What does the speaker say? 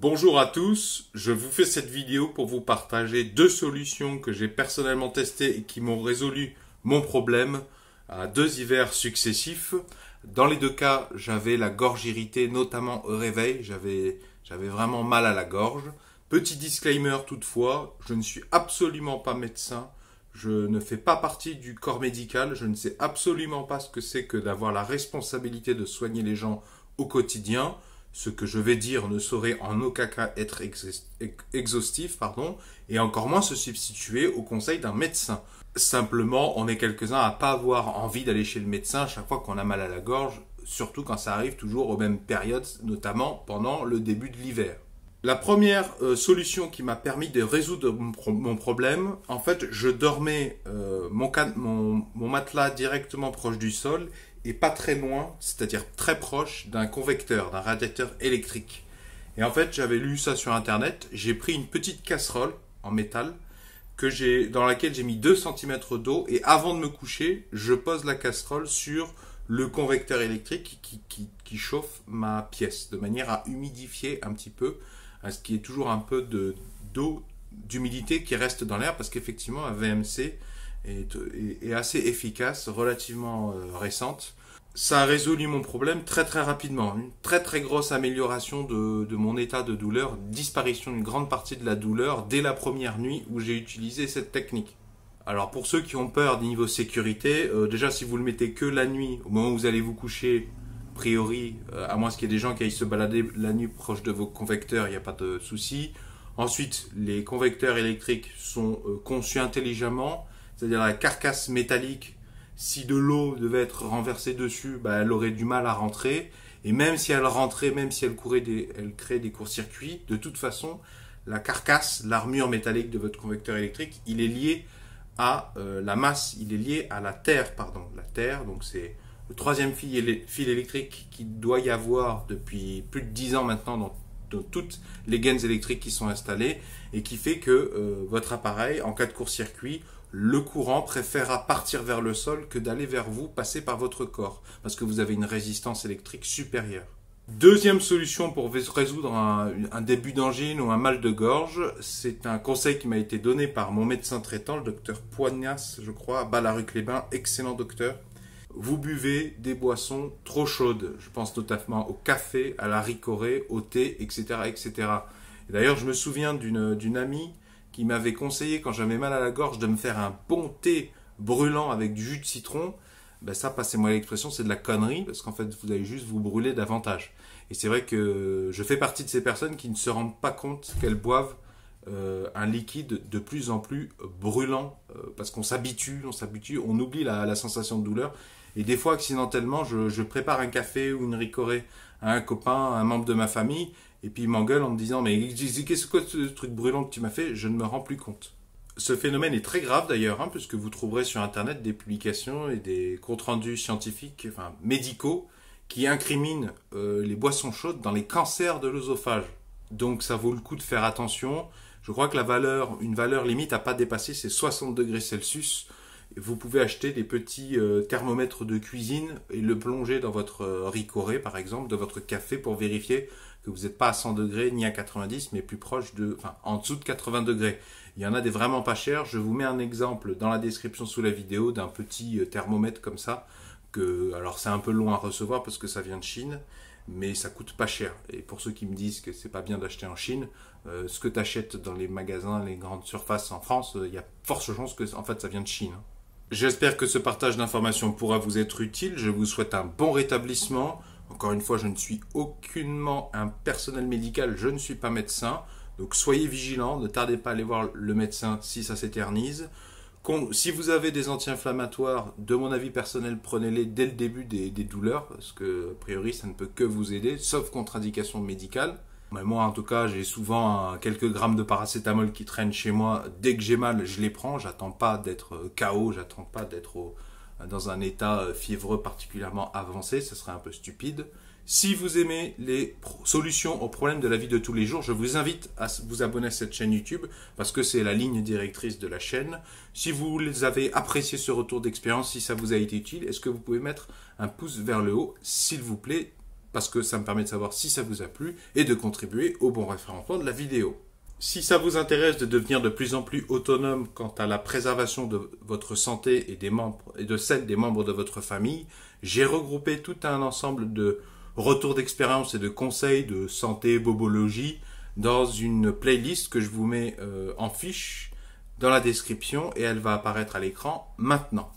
Bonjour à tous, je vous fais cette vidéo pour vous partager deux solutions que j'ai personnellement testées et qui m'ont résolu mon problème à deux hivers successifs. Dans les deux cas, j'avais la gorge irritée, notamment au réveil, j'avais vraiment mal à la gorge. Petit disclaimer toutefois, je ne suis absolument pas médecin, je ne fais pas partie du corps médical, je ne sais absolument pas ce que c'est que d'avoir la responsabilité de soigner les gens au quotidien. Ce que je vais dire ne saurait en aucun cas être exhaustif, pardon, et encore moins se substituer au conseil d'un médecin. Simplement, on est quelques-uns à pas avoir envie d'aller chez le médecin chaque fois qu'on a mal à la gorge, surtout quand ça arrive toujours aux mêmes périodes, notamment pendant le début de l'hiver. La première euh, solution qui m'a permis de résoudre mon, problème, en fait, je dormais euh, mon, matelas directement proche du sol et pas très loin, c'est-à-dire très proche d'un convecteur, d'un radiateur électrique. Et en fait, j'avais lu ça sur Internet, j'ai pris une petite casserole en métal que j'ai dans laquelle j'ai mis 2 cm d'eau et avant de me coucher, je pose la casserole sur le convecteur électrique qui, qui chauffe ma pièce de manière à humidifier un petit peu à ce qu'il y ait toujours un peu d'eau, d'humidité qui reste dans l'air, parce qu'effectivement, un VMC est, assez efficace, relativement euh, récente. Ça a résolu mon problème très très rapidement. Une très très grosse amélioration de, mon état de douleur, disparition d'une grande partie de la douleur dès la première nuit où j'ai utilisé cette technique. Alors pour ceux qui ont peur niveau niveau sécurité, euh, déjà si vous le mettez que la nuit, au moment où vous allez vous coucher, priori, euh, à moins qu'il y ait des gens qui aillent se balader la nuit proche de vos convecteurs, il n'y a pas de souci. Ensuite, les convecteurs électriques sont euh, conçus intelligemment, c'est-à-dire la carcasse métallique, si de l'eau devait être renversée dessus, bah, elle aurait du mal à rentrer. Et même si elle rentrait, même si elle courait des, elle créait des courts-circuits, de toute façon, la carcasse, l'armure métallique de votre convecteur électrique, il est lié à euh, la masse, il est lié à la terre, pardon, la terre. Donc c'est le troisième fil, fil électrique qui doit y avoir depuis plus de 10 ans maintenant dans, toutes les gaines électriques qui sont installées et qui fait que euh, votre appareil, en cas de court-circuit, le courant préférera partir vers le sol que d'aller vers vous, passer par votre corps, parce que vous avez une résistance électrique supérieure. Deuxième solution pour résoudre un, un début d'angine ou un mal de gorge, c'est un conseil qui m'a été donné par mon médecin traitant, le docteur Poignas, je crois, à Ballaruc-les-Bains, excellent docteur, vous buvez des boissons trop chaudes. Je pense notamment au café, à la ricorée, au thé, etc. etc. D'ailleurs, je me souviens d'une amie qui m'avait conseillé, quand j'avais mal à la gorge, de me faire un bon thé brûlant avec du jus de citron. Ben ça, passez-moi l'expression, c'est de la connerie, parce qu'en fait, vous allez juste vous brûler davantage. Et c'est vrai que je fais partie de ces personnes qui ne se rendent pas compte qu'elles boivent euh, un liquide de plus en plus brûlant, euh, parce qu'on s'habitue, on s'habitue, on oublie la sensation de douleur, et des fois, accidentellement, je, prépare un café ou une ricorée à un copain, un membre de ma famille, et puis il m'engueule en me disant Mais qu'est-ce que ce truc brûlant que tu m'as fait Je ne me rends plus compte. Ce phénomène est très grave d'ailleurs, hein, puisque vous trouverez sur Internet des publications et des comptes rendus scientifiques, enfin médicaux, qui incriminent euh, les boissons chaudes dans les cancers de l'œsophage. Donc ça vaut le coup de faire attention. Je crois que la valeur, une valeur limite à pas dépasser, c'est 60 degrés Celsius vous pouvez acheter des petits euh, thermomètres de cuisine et le plonger dans votre euh, ricoré, par exemple, dans votre café pour vérifier que vous n'êtes pas à 100 degrés ni à 90, mais plus proche de, en dessous de 80 degrés. Il y en a des vraiment pas chers. Je vous mets un exemple dans la description sous la vidéo d'un petit euh, thermomètre comme ça. Que, alors c'est un peu long à recevoir parce que ça vient de Chine, mais ça coûte pas cher. Et pour ceux qui me disent que c'est pas bien d'acheter en Chine, ce que tu achètes dans les magasins, les grandes surfaces en France, il y a force chance que en fait ça vient de Chine. Hein. J'espère que ce partage d'informations pourra vous être utile. Je vous souhaite un bon rétablissement. Encore une fois, je ne suis aucunement un personnel médical, je ne suis pas médecin. Donc soyez vigilants, ne tardez pas à aller voir le médecin si ça s'éternise. Si vous avez des anti-inflammatoires, de mon avis personnel, prenez-les dès le début des, douleurs, parce que a priori ça ne peut que vous aider, sauf contre indication médicale moi, en tout cas, j'ai souvent euh, quelques grammes de paracétamol qui traînent chez moi. Dès que j'ai mal, je les prends. J'attends pas d'être euh, KO, j'attends pas d'être euh, dans un état fiévreux particulièrement avancé. Ce serait un peu stupide. Si vous aimez les solutions aux problèmes de la vie de tous les jours, je vous invite à vous abonner à cette chaîne YouTube parce que c'est la ligne directrice de la chaîne. Si vous avez apprécié ce retour d'expérience, si ça vous a été utile, est-ce que vous pouvez mettre un pouce vers le haut, s'il vous plaît parce que ça me permet de savoir si ça vous a plu et de contribuer au bon référencement de la vidéo. Si ça vous intéresse de devenir de plus en plus autonome quant à la préservation de votre santé et, des membres, et de celle des membres de votre famille, j'ai regroupé tout un ensemble de retours d'expérience et de conseils de santé bobologie dans une playlist que je vous mets euh, en fiche dans la description et elle va apparaître à l'écran maintenant.